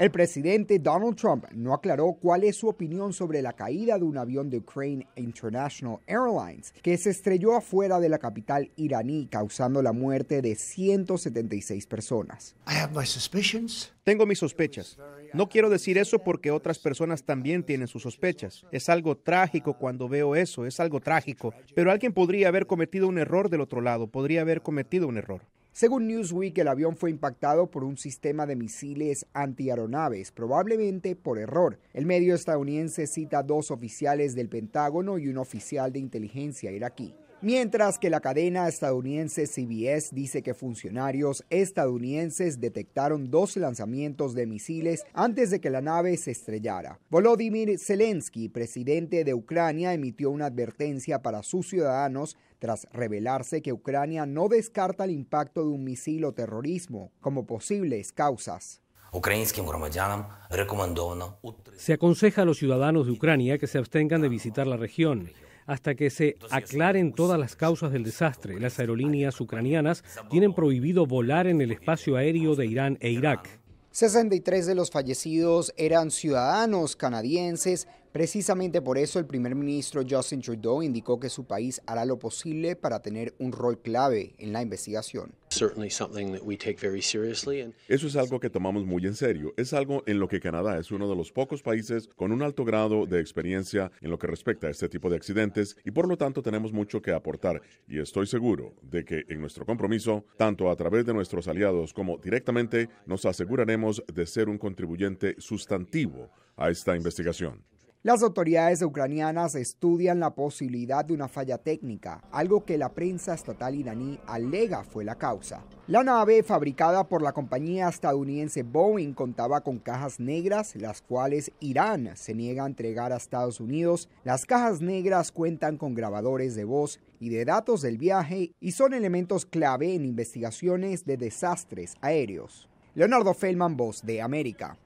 El presidente Donald Trump no aclaró cuál es su opinión sobre la caída de un avión de Ukraine International Airlines que se estrelló afuera de la capital iraní causando la muerte de 176 personas. Tengo mis sospechas. No quiero decir eso porque otras personas también tienen sus sospechas. Es algo trágico cuando veo eso, es algo trágico. Pero alguien podría haber cometido un error del otro lado, podría haber cometido un error. Según Newsweek, el avión fue impactado por un sistema de misiles antiaeronaves, probablemente por error. El medio estadounidense cita dos oficiales del Pentágono y un oficial de inteligencia iraquí. Mientras que la cadena estadounidense CBS dice que funcionarios estadounidenses detectaron dos lanzamientos de misiles antes de que la nave se estrellara. Volodymyr Zelensky, presidente de Ucrania, emitió una advertencia para sus ciudadanos tras revelarse que Ucrania no descarta el impacto de un misil o terrorismo como posibles causas. Se aconseja a los ciudadanos de Ucrania que se abstengan de visitar la región hasta que se aclaren todas las causas del desastre. Las aerolíneas ucranianas tienen prohibido volar en el espacio aéreo de Irán e Irak. 63 de los fallecidos eran ciudadanos canadienses. Precisamente por eso el primer ministro Justin Trudeau indicó que su país hará lo posible para tener un rol clave en la investigación. Eso es algo que tomamos muy en serio. Es algo en lo que Canadá es uno de los pocos países con un alto grado de experiencia en lo que respecta a este tipo de accidentes y por lo tanto tenemos mucho que aportar y estoy seguro de que en nuestro compromiso, tanto a través de nuestros aliados como directamente, nos aseguraremos de ser un contribuyente sustantivo a esta investigación. Las autoridades ucranianas estudian la posibilidad de una falla técnica, algo que la prensa estatal iraní alega fue la causa. La nave, fabricada por la compañía estadounidense Boeing, contaba con cajas negras, las cuales Irán se niega a entregar a Estados Unidos. Las cajas negras cuentan con grabadores de voz y de datos del viaje y son elementos clave en investigaciones de desastres aéreos. Leonardo Feldman, voz de América.